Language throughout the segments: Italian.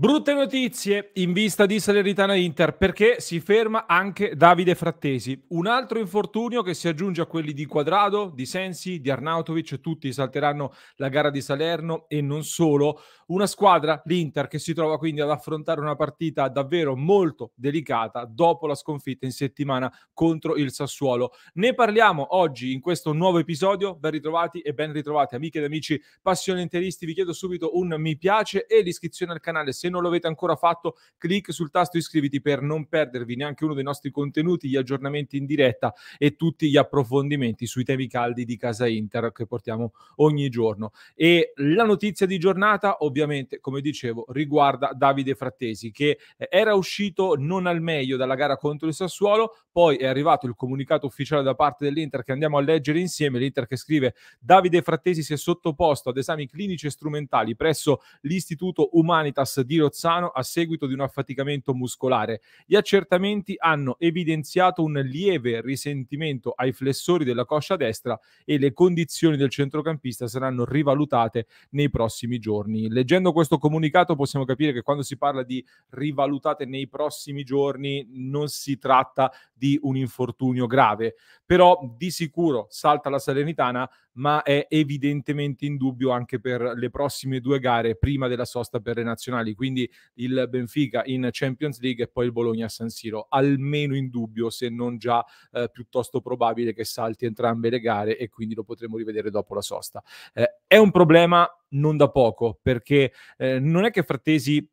Brutte notizie in vista di Salernitana Inter perché si ferma anche Davide Frattesi, un altro infortunio che si aggiunge a quelli di Quadrado, di Sensi, di Arnautovic, tutti salteranno la gara di Salerno e non solo. Una squadra, l'Inter, che si trova quindi ad affrontare una partita davvero molto delicata dopo la sconfitta in settimana contro il Sassuolo. Ne parliamo oggi in questo nuovo episodio. Ben ritrovati e ben ritrovati amiche ed amici passione interisti. Vi chiedo subito un mi piace e l'iscrizione al canale. Se non l'avete ancora fatto, clic sul tasto iscriviti per non perdervi neanche uno dei nostri contenuti, gli aggiornamenti in diretta e tutti gli approfondimenti sui temi caldi di Casa Inter che portiamo ogni giorno. E la notizia di giornata, ovviamente ovviamente, come dicevo, riguarda Davide Frattesi, che eh, era uscito non al meglio dalla gara contro il Sassuolo, poi è arrivato il comunicato ufficiale da parte dell'Inter che andiamo a leggere insieme, l'Inter che scrive Davide Frattesi si è sottoposto ad esami clinici e strumentali presso l'Istituto Humanitas di Rozzano a seguito di un affaticamento muscolare. Gli accertamenti hanno evidenziato un lieve risentimento ai flessori della coscia destra e le condizioni del centrocampista saranno rivalutate nei prossimi giorni. Leggiamo leggendo questo comunicato possiamo capire che quando si parla di rivalutate nei prossimi giorni non si tratta di un infortunio grave, però di sicuro salta la Salernitana ma è evidentemente in dubbio anche per le prossime due gare prima della sosta per le nazionali, quindi il Benfica in Champions League e poi il Bologna a San Siro, almeno in dubbio se non già eh, piuttosto probabile che salti entrambe le gare e quindi lo potremo rivedere dopo la sosta. Eh, è un problema non da poco perché eh, non è che Frattesi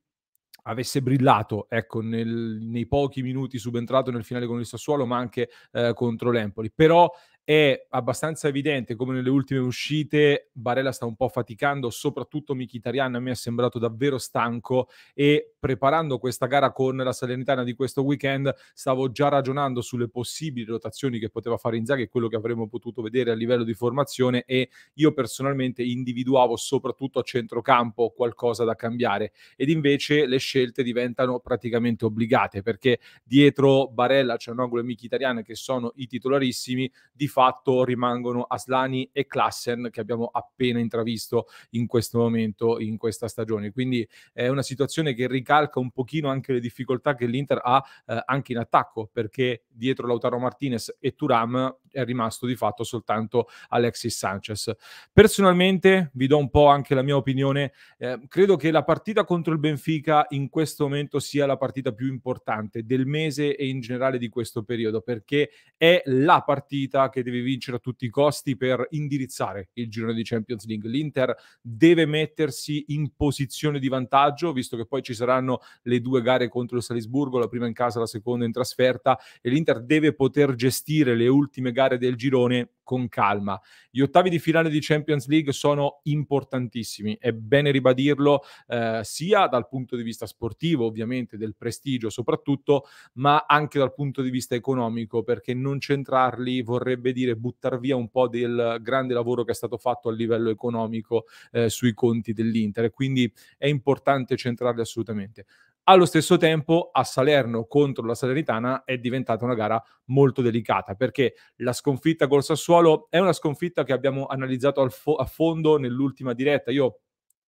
avesse brillato ecco, nel, nei pochi minuti subentrato nel finale con il Sassuolo, ma anche eh, contro l'Empoli. Però è abbastanza evidente come nelle ultime uscite Barella sta un po' faticando, soprattutto Mkhitaryan me è sembrato davvero stanco e preparando questa gara con la Salernitana di questo weekend stavo già ragionando sulle possibili rotazioni che poteva fare Inzaghi e quello che avremmo potuto vedere a livello di formazione e io personalmente individuavo soprattutto a centrocampo qualcosa da cambiare ed invece le scelte diventano praticamente obbligate perché dietro Barella c'è cioè e Mkhitaryan che sono i titolarissimi di fatto rimangono Aslani e Klassen che abbiamo appena intravisto in questo momento, in questa stagione. Quindi è una situazione che ricalca un pochino anche le difficoltà che l'Inter ha eh, anche in attacco, perché dietro Lautaro Martinez e Turam è rimasto di fatto soltanto Alexis Sanchez. Personalmente vi do un po' anche la mia opinione, eh, credo che la partita contro il Benfica in questo momento sia la partita più importante del mese e in generale di questo periodo perché è la partita che deve vincere a tutti i costi per indirizzare il girone di Champions League. L'Inter deve mettersi in posizione di vantaggio visto che poi ci saranno le due gare contro il Salisburgo, la prima in casa, la seconda in trasferta e l'Inter l'Inter deve poter gestire le ultime gare del girone con calma. Gli ottavi di finale di Champions League sono importantissimi, è bene ribadirlo eh, sia dal punto di vista sportivo, ovviamente del prestigio soprattutto, ma anche dal punto di vista economico, perché non centrarli vorrebbe dire buttare via un po' del grande lavoro che è stato fatto a livello economico eh, sui conti dell'Inter, quindi è importante centrarli assolutamente. Allo stesso tempo, a Salerno contro la Salernitana è diventata una gara molto delicata perché la sconfitta col Sassuolo è una sconfitta che abbiamo analizzato fo- a fondo nell'ultima diretta. Io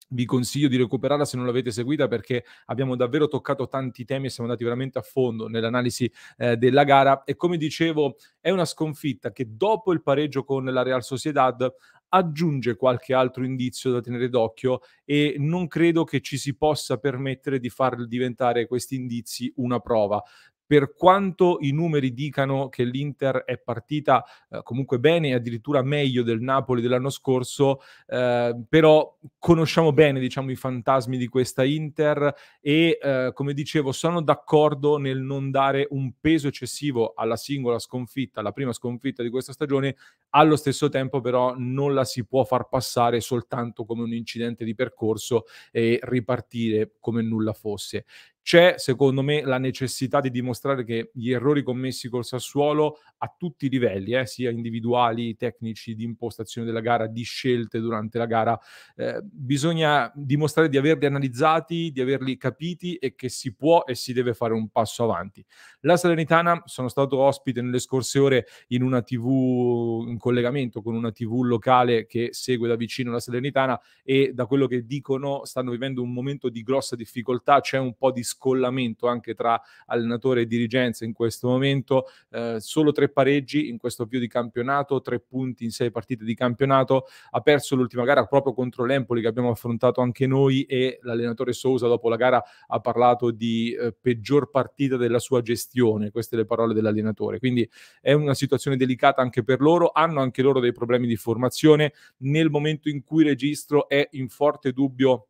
vi consiglio di recuperarla se non l'avete seguita perché abbiamo davvero toccato tanti temi e siamo andati veramente a fondo nell'analisi eh, della gara e come dicevo è una sconfitta che dopo il pareggio con la Real Sociedad aggiunge qualche altro indizio da tenere d'occhio e non credo che ci si possa permettere di far diventare questi indizi una prova per quanto i numeri dicano che l'Inter è partita eh, comunque bene, addirittura meglio del Napoli dell'anno scorso, eh, però conosciamo bene diciamo, i fantasmi di questa Inter e eh, come dicevo sono d'accordo nel non dare un peso eccessivo alla singola sconfitta, alla prima sconfitta di questa stagione, allo stesso tempo però non la si può far passare soltanto come un incidente di percorso e ripartire come nulla fosse. C'è, secondo me, la necessità di dimostrare che gli errori commessi col Sassuolo a tutti i livelli, eh, sia individuali, tecnici, di impostazione della gara, di scelte durante la gara, eh, bisogna dimostrare di averli analizzati, di averli capiti e che si può e si deve fare un passo avanti. La Salernitana, sono stato ospite nelle scorse ore in una TV, in collegamento con una TV locale che segue da vicino la Salernitana e da quello che dicono stanno vivendo un momento di grossa difficoltà, c'è un po' di scollamento anche tra allenatore e dirigenza in questo momento. Eh, solo tre pareggi in questo avvio di campionato, tre punti in sei partite di campionato. Ha perso l'ultima gara proprio contro l'Empoli che abbiamo affrontato anche noi e l'allenatore Sousa dopo la gara ha parlato di eh, peggior partita della sua gestione. Queste le parole dell'allenatore. Quindi è una situazione delicata anche per loro. Hanno anche loro dei problemi di formazione. Nel momento in cui registro è in forte dubbio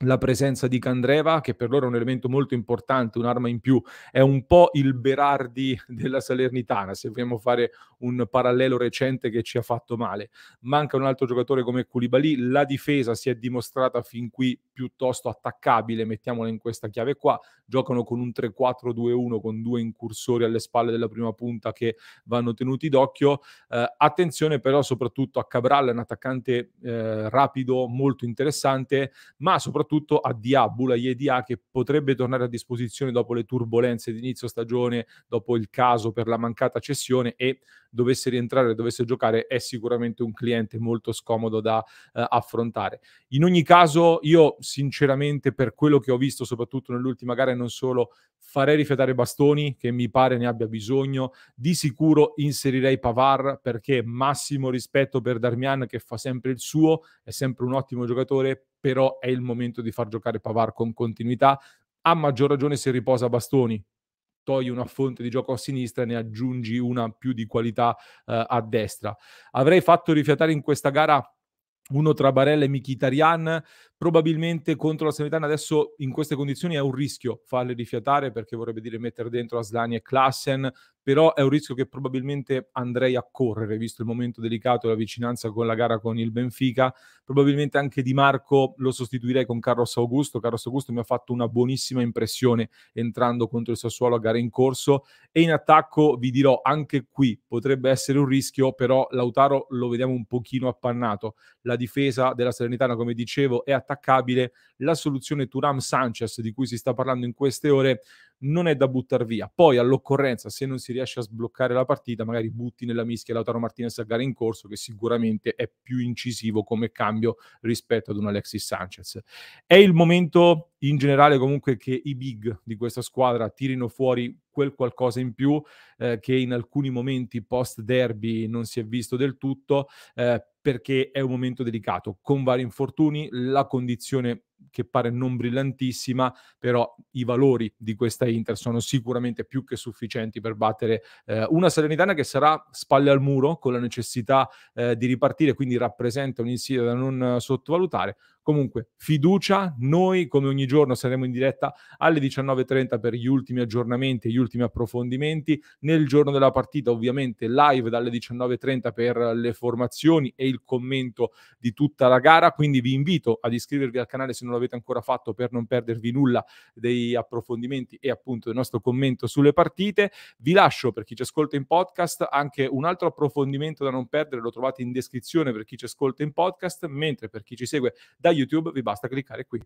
la presenza di Candreva, che per loro è un elemento molto importante, un'arma in più, è un po' il Berardi della Salernitana, se vogliamo fare un parallelo recente che ci ha fatto male. Manca un altro giocatore come Koulibaly, la difesa si è dimostrata fin qui piuttosto attaccabile, mettiamola in questa chiave qua, giocano con un 3-4-2-1 con due incursori alle spalle della prima punta che vanno tenuti d'occhio. Eh, attenzione però soprattutto a Cabral, un attaccante eh, rapido, molto interessante, ma soprattutto soprattutto a Dia, Boulaye Dia che potrebbe tornare a disposizione dopo le turbulenze di inizio stagione, dopo il caso per la mancata cessione e dovesse rientrare, dovesse giocare, è sicuramente un cliente molto scomodo da eh, affrontare. In ogni caso, io sinceramente per quello che ho visto, soprattutto nell'ultima gara e non solo, farei rifiatare Bastoni, che mi pare ne abbia bisogno. Di sicuro inserirei Pavar, perché massimo rispetto per Darmian, che fa sempre il suo, è sempre un ottimo giocatore, però è il momento di far giocare Pavar con continuità, a maggior ragione se riposa Bastoni, togli una fonte di gioco a sinistra e ne aggiungi una più di qualità eh, a destra. Avrei fatto rifiatare in questa gara uno tra Barella e Mkhitaryan probabilmente contro la Sanitana adesso in queste condizioni è un rischio farle rifiatare perché vorrebbe dire mettere dentro Aslani e Klassen però è un rischio che probabilmente andrei a correre, visto il momento delicato e la vicinanza con la gara con il Benfica. Probabilmente anche Di Marco lo sostituirei con Carlos Augusto. Carlos Augusto mi ha fatto una buonissima impressione entrando contro il Sassuolo a gara in corso. E in attacco vi dirò, anche qui potrebbe essere un rischio, però Lautaro lo vediamo un pochino appannato. La difesa della Salernitana, come dicevo, è attaccabile. La soluzione Turam Sanchez, di cui si sta parlando in queste ore, non è da buttare via. Poi all'occorrenza, se non si riesce a sbloccare la partita, magari butti nella mischia Lautaro Martinez a gara in corso, che sicuramente è più incisivo come cambio rispetto ad un Alexis Sanchez. È il momento in generale comunque che i big di questa squadra tirino fuori quel qualcosa in più eh, che in alcuni momenti post derby non si è visto del tutto eh, perché è un momento delicato con vari infortuni la condizione che pare non brillantissima però i valori di questa Inter sono sicuramente più che sufficienti per battere eh, una Salernitana che sarà spalle al muro con la necessità eh, di ripartire quindi rappresenta un'insidia da non sottovalutare Comunque, fiducia, noi come ogni giorno saremo in diretta alle 19.30 per gli ultimi aggiornamenti e gli ultimi approfondimenti. Nel giorno della partita, ovviamente, live dalle 19.30 per le formazioni e il commento di tutta la gara. Quindi vi invito ad iscrivervi al canale se non l'avete ancora fatto per non perdervi nulla dei approfondimenti e appunto del nostro commento sulle partite. Vi lascio per chi ci ascolta in podcast anche un altro approfondimento da non perdere, lo trovate in descrizione per chi ci ascolta in podcast, mentre per chi ci segue da YouTube vi basta cliccare qui.